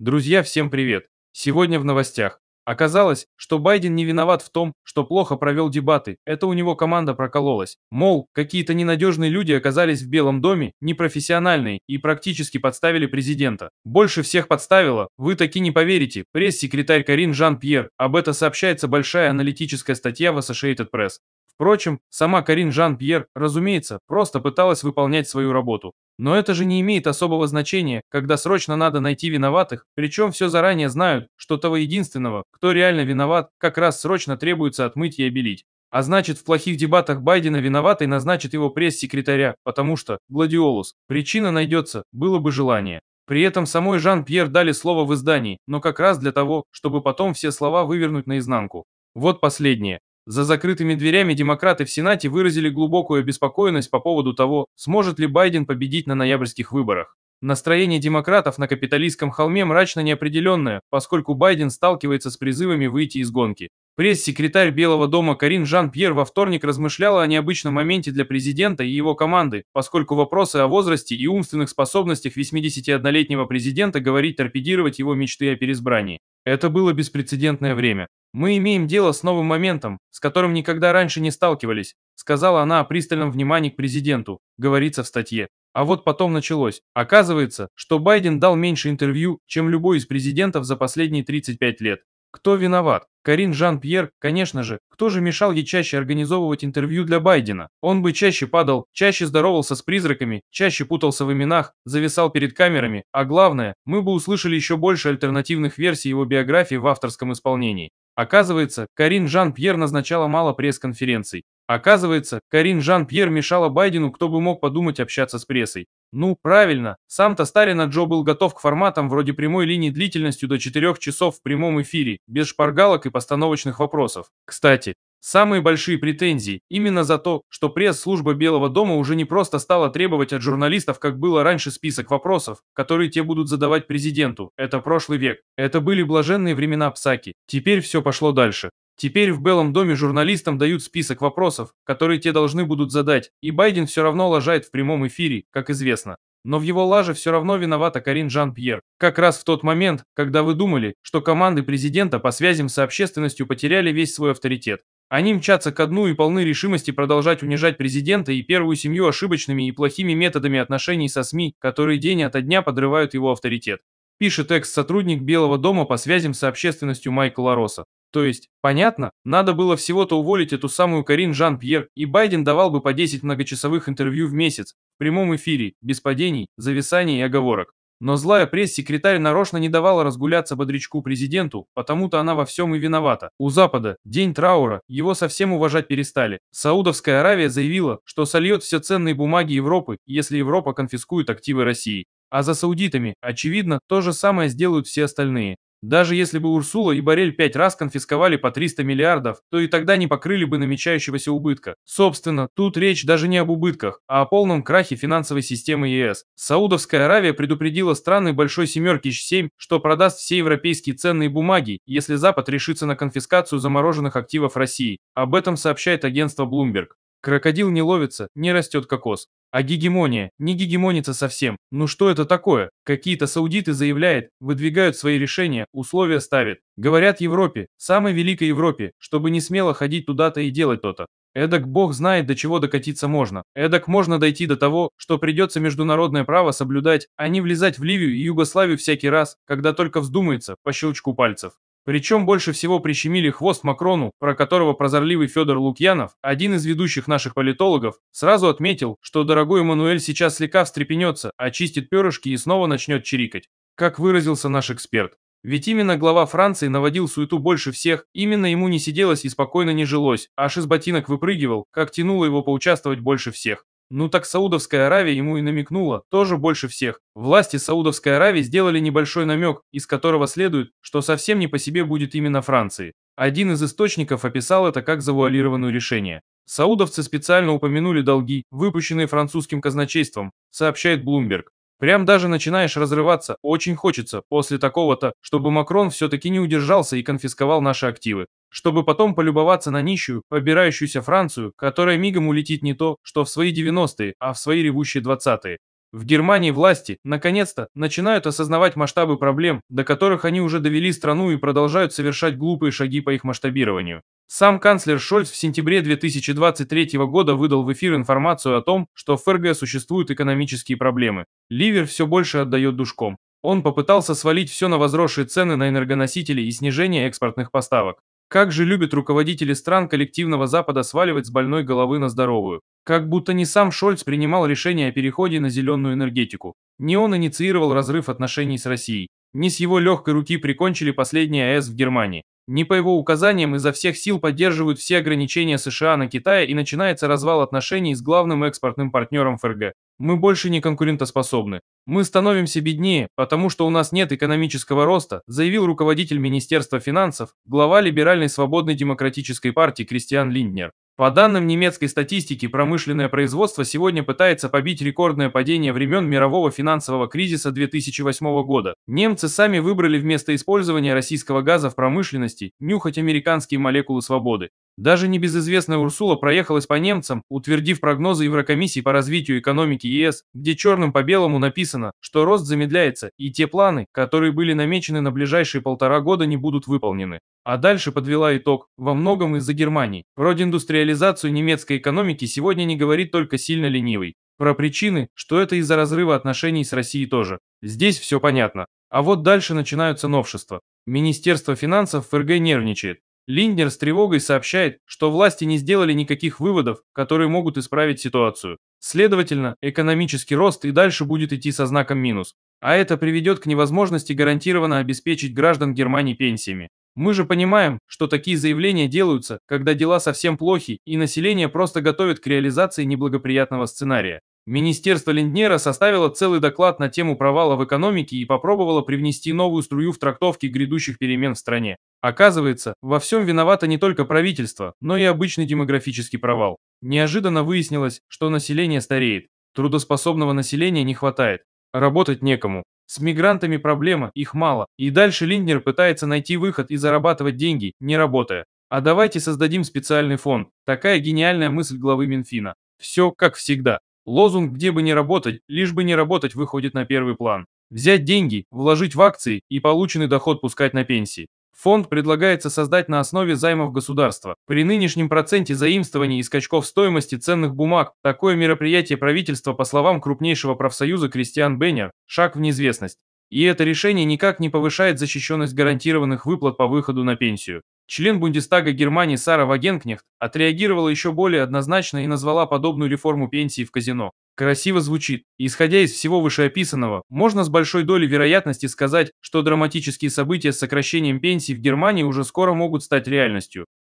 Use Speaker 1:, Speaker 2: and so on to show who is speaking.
Speaker 1: Друзья, всем привет! Сегодня в новостях. Оказалось, что Байден не виноват в том, что плохо провел дебаты, это у него команда прокололась. Мол, какие-то ненадежные люди оказались в Белом доме, непрофессиональные, и практически подставили президента. Больше всех подставила, вы таки не поверите, пресс-секретарь Карин Жан-Пьер, об это сообщается большая аналитическая статья в Associated Press. Впрочем, сама Карин Жан-Пьер, разумеется, просто пыталась выполнять свою работу. Но это же не имеет особого значения, когда срочно надо найти виноватых, причем все заранее знают, что того единственного, кто реально виноват, как раз срочно требуется отмыть и обелить. А значит, в плохих дебатах Байдена виноватой назначит его пресс-секретаря, потому что, гладиолус, причина найдется, было бы желание. При этом самой Жан-Пьер дали слово в издании, но как раз для того, чтобы потом все слова вывернуть наизнанку. Вот последнее. За закрытыми дверями демократы в Сенате выразили глубокую обеспокоенность по поводу того, сможет ли Байден победить на ноябрьских выборах. Настроение демократов на капиталистском холме мрачно неопределенное, поскольку Байден сталкивается с призывами выйти из гонки. Пресс-секретарь Белого дома Карин Жан-Пьер во вторник размышляла о необычном моменте для президента и его команды, поскольку вопросы о возрасте и умственных способностях 81-летнего президента говорить торпедировать его мечты о переизбрании. Это было беспрецедентное время. «Мы имеем дело с новым моментом, с которым никогда раньше не сталкивались», сказала она о пристальном внимании к президенту, говорится в статье. А вот потом началось. Оказывается, что Байден дал меньше интервью, чем любой из президентов за последние 35 лет. Кто виноват? Карин Жан-Пьер, конечно же, кто же мешал ей чаще организовывать интервью для Байдена? Он бы чаще падал, чаще здоровался с призраками, чаще путался в именах, зависал перед камерами, а главное, мы бы услышали еще больше альтернативных версий его биографии в авторском исполнении. Оказывается, Карин Жан-Пьер назначала мало пресс-конференций. Оказывается, Карин Жан-Пьер мешала Байдену, кто бы мог подумать общаться с прессой. Ну, правильно, сам-то Старина Джо был готов к форматам вроде прямой линии длительностью до 4 часов в прямом эфире, без шпаргалок и постановочных вопросов. Кстати, самые большие претензии именно за то, что пресс-служба Белого дома уже не просто стала требовать от журналистов, как было раньше, список вопросов, которые те будут задавать президенту. Это прошлый век. Это были блаженные времена Псаки. Теперь все пошло дальше. Теперь в Белом доме журналистам дают список вопросов, которые те должны будут задать, и Байден все равно лажает в прямом эфире, как известно. Но в его лаже все равно виновата Карин Жан-Пьер. Как раз в тот момент, когда вы думали, что команды президента по связям с общественностью потеряли весь свой авторитет. Они мчатся ко дну и полны решимости продолжать унижать президента и первую семью ошибочными и плохими методами отношений со СМИ, которые день ото дня подрывают его авторитет. Пишет экс-сотрудник Белого дома по связям с общественностью Майкл Лароса. То есть, понятно, надо было всего-то уволить эту самую Карин Жан-Пьер, и Байден давал бы по 10 многочасовых интервью в месяц, в прямом эфире, без падений, зависаний и оговорок. Но злая пресс-секретарь нарочно не давала разгуляться бодрячку президенту, потому-то она во всем и виновата. У Запада день траура, его совсем уважать перестали. Саудовская Аравия заявила, что сольет все ценные бумаги Европы, если Европа конфискует активы России. А за саудитами, очевидно, то же самое сделают все остальные. Даже если бы Урсула и Борель пять раз конфисковали по 300 миллиардов, то и тогда не покрыли бы намечающегося убытка. Собственно, тут речь даже не об убытках, а о полном крахе финансовой системы ЕС. Саудовская Аравия предупредила страны Большой Семерки H7, что продаст все европейские ценные бумаги, если Запад решится на конфискацию замороженных активов России. Об этом сообщает агентство Bloomberg. Крокодил не ловится, не растет кокос. А гегемония, не гегемонится совсем. Ну что это такое? Какие-то саудиты заявляют, выдвигают свои решения, условия ставят. Говорят Европе, самой великой Европе, чтобы не смело ходить туда-то и делать то-то. Эдак бог знает, до чего докатиться можно. Эдак можно дойти до того, что придется международное право соблюдать, а не влезать в Ливию и Югославию всякий раз, когда только вздумается, по щелчку пальцев. Причем больше всего прищемили хвост Макрону, про которого прозорливый Федор Лукьянов, один из ведущих наших политологов, сразу отметил, что дорогой Эммануэль сейчас слегка встрепенется, очистит перышки и снова начнет чирикать. Как выразился наш эксперт. Ведь именно глава Франции наводил суету больше всех, именно ему не сиделось и спокойно не жилось, аж из ботинок выпрыгивал, как тянуло его поучаствовать больше всех. Ну так Саудовская Аравия ему и намекнула, тоже больше всех. Власти Саудовской Аравии сделали небольшой намек, из которого следует, что совсем не по себе будет именно Франции. Один из источников описал это как завуалированное решение. Саудовцы специально упомянули долги, выпущенные французским казначейством, сообщает Блумберг. Прям даже начинаешь разрываться, очень хочется, после такого-то, чтобы Макрон все-таки не удержался и конфисковал наши активы чтобы потом полюбоваться на нищую, побирающуюся Францию, которая мигом улетит не то, что в свои 90-е, а в свои ревущие 20-е. В Германии власти, наконец-то, начинают осознавать масштабы проблем, до которых они уже довели страну и продолжают совершать глупые шаги по их масштабированию. Сам канцлер Шольц в сентябре 2023 года выдал в эфир информацию о том, что в ФРГ существуют экономические проблемы. Ливер все больше отдает душком. Он попытался свалить все на возросшие цены на энергоносители и снижение экспортных поставок. Как же любят руководители стран коллективного Запада сваливать с больной головы на здоровую. Как будто не сам Шольц принимал решение о переходе на зеленую энергетику. Не он инициировал разрыв отношений с Россией. Не с его легкой руки прикончили последний АЭС в Германии. Не по его указаниям изо всех сил поддерживают все ограничения США на Китая и начинается развал отношений с главным экспортным партнером ФРГ. Мы больше не конкурентоспособны. Мы становимся беднее, потому что у нас нет экономического роста, заявил руководитель Министерства финансов, глава либеральной свободной демократической партии Кристиан Линднер. По данным немецкой статистики, промышленное производство сегодня пытается побить рекордное падение времен мирового финансового кризиса 2008 года. Немцы сами выбрали вместо использования российского газа в промышленности нюхать американские молекулы свободы. Даже небезызвестная Урсула проехалась по немцам, утвердив прогнозы Еврокомиссии по развитию экономики ЕС, где черным по белому написано, что рост замедляется, и те планы, которые были намечены на ближайшие полтора года, не будут выполнены. А дальше подвела итог, во многом из-за Германии. Вроде индустриализацию немецкой экономики сегодня не говорит только сильно ленивый. Про причины, что это из-за разрыва отношений с Россией тоже. Здесь все понятно. А вот дальше начинаются новшества. Министерство финансов ФРГ нервничает. Линднер с тревогой сообщает, что власти не сделали никаких выводов, которые могут исправить ситуацию. Следовательно, экономический рост и дальше будет идти со знаком минус. А это приведет к невозможности гарантированно обеспечить граждан Германии пенсиями. Мы же понимаем, что такие заявления делаются, когда дела совсем плохи и население просто готовит к реализации неблагоприятного сценария. Министерство Линднера составило целый доклад на тему провала в экономике и попробовало привнести новую струю в трактовки грядущих перемен в стране. Оказывается, во всем виновато не только правительство, но и обычный демографический провал. Неожиданно выяснилось, что население стареет. Трудоспособного населения не хватает. Работать некому. С мигрантами проблема, их мало. И дальше Линднер пытается найти выход и зарабатывать деньги, не работая. А давайте создадим специальный фонд. Такая гениальная мысль главы Минфина. Все как всегда. Лозунг «Где бы не работать, лишь бы не работать» выходит на первый план. Взять деньги, вложить в акции и полученный доход пускать на пенсии. Фонд предлагается создать на основе займов государства. При нынешнем проценте заимствований и скачков стоимости ценных бумаг, такое мероприятие правительства, по словам крупнейшего профсоюза Кристиан Беннер, шаг в неизвестность. И это решение никак не повышает защищенность гарантированных выплат по выходу на пенсию. Член Бундестага Германии Сара Вагенкнехт отреагировала еще более однозначно и назвала подобную реформу пенсии в казино. Красиво звучит. Исходя из всего вышеописанного, можно с большой долей вероятности сказать, что драматические события с сокращением пенсий в Германии уже скоро могут стать реальностью.